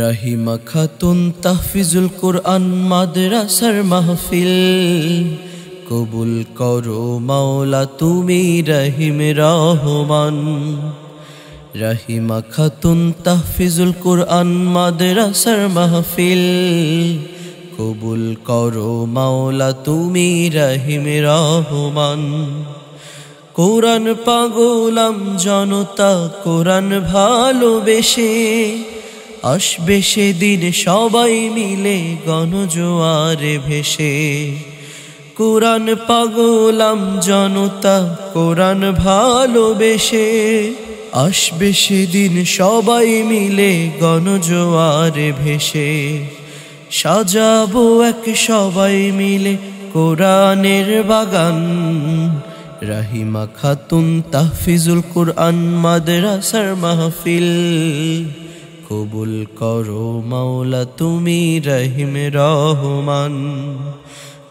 রাহিমা খাতুন তাহফিজুল কোরআন মাদ্রাসার মাহফিল কবুল করো মাওলা তুমি রাহিম রহমান রাহিমা খাতুন তাহফিজুল কোরআন মাদ্রাসার মাহফিল কবুল করো মাওলা তুমি রাহিম রহমান কোরআন পাগলাম জনতা কোরআন ভালোবেসে আসবে সেদিন সবাই মিলে গণজোয়ারে ভেসে কোরআন পাগলাম জনতা কোরআন ভালোবেসে আসবে সেদিন সবাই মিলে গণজোয়ারে ভেসে সাজাবো এক সবাই মিলে কোরআনের বাগান রাহিমা খাতুন তাহফিজুল কোরআন মাদ্রাসার মাহফিল কবুল করো মাওলা তুমি রহিম রহমান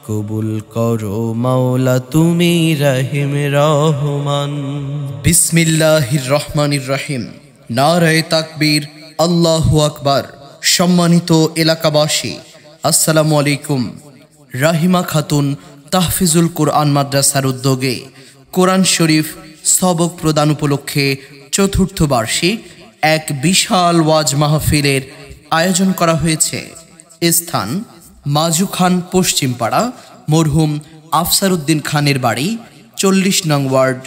কবুল করো মাওলা তুমি রহিম রহমান বিসমিল্লাহির রহমানির রহিম নারায় তাকবীর আল্লাহ আকবার সম্মানিত এলাকাবাসী আসসালামু আলাইকুম রাহিমা খাতুন তাহফিজুল কোরআন মাদ্রাসার উদ্যোগে কোরআন শরীফ সবক প্রদান উপলক্ষে চতুর্থ বার্ষিক এক বিশাল ওয়াজ মাহফিলের আয়োজন করা হয়েছে স্থান মাজু খান পশ্চিমপাড়া মরহুম আফসারউদ্দিন খানের বাড়ি চল্লিশ নং ওয়ার্ড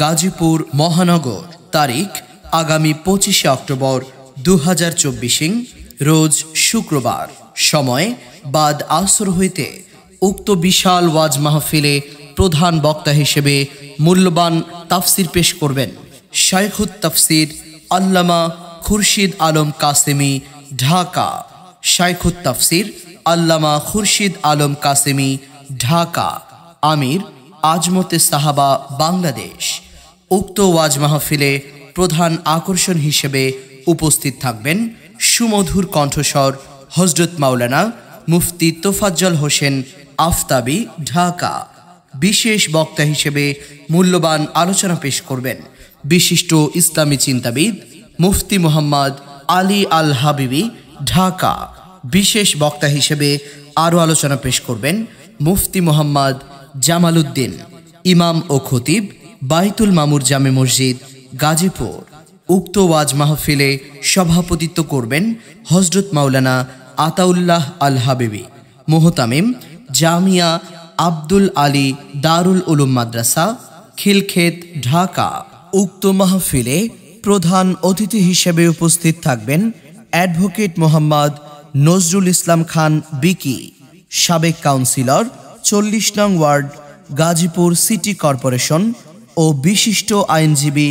গাজীপুর মহানগর তারিখ আগামী পঁচিশে অক্টোবর দু হাজার রোজ শুক্রবার সময় বাদ আসর হইতে উক্ত বিশাল ওয়াজ মাহফিলে প্রধান বক্তা হিসেবে মূল্যবান তাফসির পেশ করবেন শাইখুত তাফসির আল্লামা খুরশিদ আলম কাসেমি ঢাকা শাইখুত তাফসির আল্লামা খুরশিদ আলম কাসেমি ঢাকা আমির আজমতে সাহাবা বাংলাদেশ উক্ত ওয়াজ মাহফিলে প্রধান আকর্ষণ হিসেবে উপস্থিত থাকবেন সুমধুর কণ্ঠস্বর হজরত মাওলানা মুফতি তোফাজ্জল হোসেন আফতাবি ঢাকা বিশেষ বক্তা হিসেবে মূল্যবান আলোচনা পেশ করবেন বিশিষ্ট ইসলামী চিন্তাবিদ মুফতি মোহাম্মদ আলী আল হাবিবি ঢাকা বিশেষ বক্তা হিসেবে আরও আলোচনা পেশ করবেন মুফতি মোহাম্মদ জামাল উদ্দিন ইমাম ও খতিব বাইতুল মামুর জামে মসজিদ গাজীপুর উক্ত ওয়াজ মাহফিলে সভাপতিত্ব করবেন হজরত মাওলানা আতাউল্লাহ আল হাবিবি মোহতামিম জামিয়া আব্দুল আলী দারুল উলুম মাদ্রাসা খিলক্ষেত ঢাকা উক্ত মাহফিলে প্রধান অতিথি হিসেবে উপস্থিত থাকবেন অ্যাডভোকেট মোহাম্মদ নজরুল ইসলাম খান বিকি সাবেক কাউন্সিলর চল্লিশ নং ওয়ার্ড গাজীপুর সিটি কর্পোরেশন ও বিশিষ্ট আইনজীবী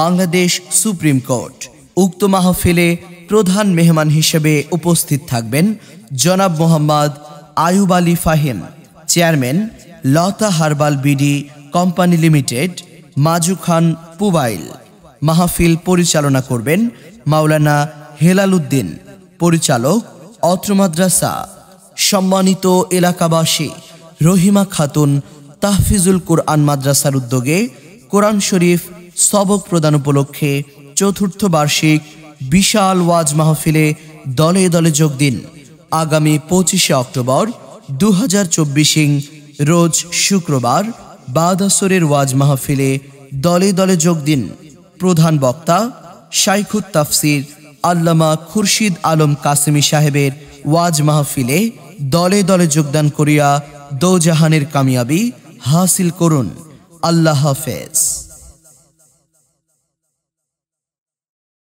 বাংলাদেশ সুপ্রিম কোর্ট উক্ত মাহফিলে প্রধান মেহমান হিসেবে উপস্থিত থাকবেন জনাব Mohammad Ayub Ali Fahim chairman Lata herbal BD company limited Maju Khan Pubail মাহফিল পরিচালনা করবেন মাওলানা হেলাল উদ্দিন পরিচালক অত্র মাদ্রাসা সম্মানিত এলাকাবাসী রহিমা খাতুন তাহফিজুল কোরআন মাদ্রাসার উদ্যোগে কোরআন শরীফ সবক প্রদান উপলক্ষে চতুর্থ বার্ষিক বিশাল ওয়াজ মাহফিলে দলে দলে যোগ দিন আগামী পঁচিশে অক্টোবর দু হাজার রোজ শুক্রবার বাদাসরের ওয়াজ মাহফিলে দলে দলে যোগ দিন প্রধান বক্তা শাইখুত তাফসির আল্লামা খুরশিদ আলম কাসেমি সাহেবের ওয়াজ মাহফিলে দলে দলে যোগদান করিয়া দোজাহানের কামিয়াবি হাসিল করুন আল্লাহ হাফেজ